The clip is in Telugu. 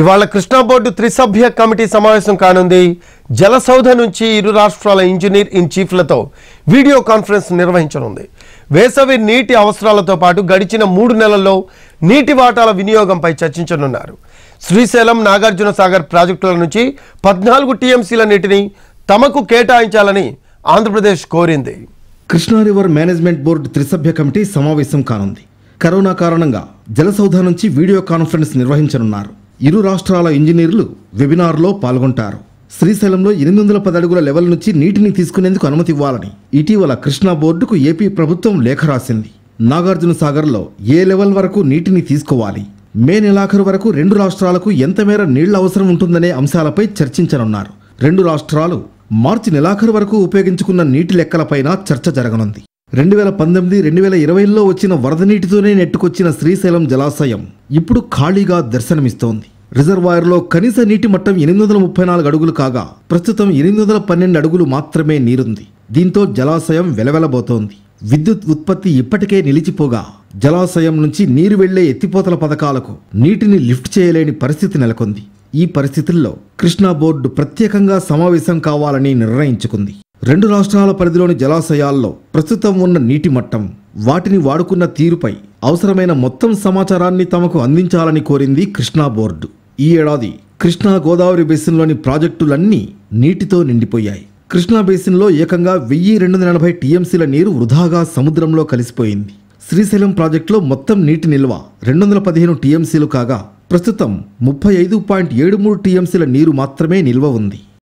ఇవాళ కృష్ణా బోర్డు త్రిసభ్య కమిటీ సమావేశం కానుంది జలసౌధ నుంచి ఇరు రాష్ట్రాల ఇంజనీర్ ఇన్ చీఫ్లతో వీడియో కాన్ఫరెన్స్ నిర్వహించనుంది వేసవి నీటి అవసరాలతో పాటు గడిచిన మూడు నెలల్లో నీటి వాటాల వినియోగంపై చర్చించనున్నారు శ్రీశైలం నాగార్జున సాగర్ ప్రాజెక్టుల నుంచి పద్నాలుగు టీఎంసీల నీటిని తమకు కేటాయించాలని ఆంధ్రప్రదేశ్ కోరింది కృష్ణా రివర్ మేనేజ్మెంట్ బోర్డు త్రిసభ్య కమిటీ సమావేశం కానుంది కరోనా కారణంగా జలసౌధ నుంచి వీడియో కాన్ఫరెన్స్ నిర్వహించనున్నారు ఇరు రాష్ట్రాల ఇంజనీర్లు వెబినార్లో పాల్గొంటారు శ్రీశైలంలో ఎనిమిది వందల పది అడుగుల లెవెల్ నుంచి నీటిని తీసుకునేందుకు అనుమతి ఇవ్వాలని ఇటీవల కృష్ణా బోర్డుకు ఏపీ ప్రభుత్వం లేఖ రాసింది నాగార్జున ఏ లెవెల్ వరకు నీటిని తీసుకోవాలి మే నెలాఖరు వరకు రెండు రాష్ట్రాలకు ఎంత మేర నీళ్ల అవసరం ఉంటుందనే అంశాలపై చర్చించనున్నారు రెండు రాష్ట్రాలు మార్చి నెలాఖరు వరకు ఉపయోగించుకున్న నీటి లెక్కలపైన చర్చ జరగనుంది రెండు వేల పంతొమ్మిది రెండు వేల ఇరవైలో వచ్చిన వరద నీటితోనే నెట్టుకొచ్చిన శ్రీశైలం జలాశయం ఇప్పుడు ఖాళీగా దర్శనమిస్తోంది రిజర్వాయర్లో కనీస నీటి మట్టం ఎనిమిది వందల ముప్పై నాలుగు అడుగులు కాగా ప్రస్తుతం ఎనిమిది వందల పన్నెండు అడుగులు మాత్రమే నీరుంది దీంతో జలాశయం వెలవెలబోతోంది విద్యుత్ ఉత్పత్తి ఇప్పటికే నిలిచిపోగా జలాశయం నుంచి నీరు వెళ్లే ఎత్తిపోతల పథకాలకు నీటిని లిఫ్ట్ చేయలేని పరిస్థితి నెలకొంది ఈ పరిస్థితుల్లో కృష్ణా బోర్డు ప్రత్యేకంగా సమావేశం కావాలని నిర్ణయించుకుంది రెండు రాష్ట్రాల పరిధిలోని జలాశయాల్లో ప్రస్తుతం ఉన్న నీటి మట్టం వాటిని వాడుకున్న తీరుపై అవసరమైన మొత్తం సమాచారాన్ని తమకు అందించాలని కోరింది కృష్ణా బోర్డు ఈ ఏడాది కృష్ణా గోదావరి బేసిన్లోని ప్రాజెక్టులన్నీ నీటితో నిండిపోయాయి కృష్ణా బేసిన్లో ఏకంగా వెయ్యి రెండు వందల ఎనభై టీఎంసీల నీరు వృధాగా సముద్రంలో కలిసిపోయింది శ్రీశైలం ప్రాజెక్టులో మొత్తం నీటి నిల్వ రెండు వందల పదిహేను టీఎంసీలు కాగా ప్రస్తుతం ముప్పై ఐదు పాయింట్ ఏడు మూడు టీఎంసీల నీరు మాత్రమే నిల్వ ఉంది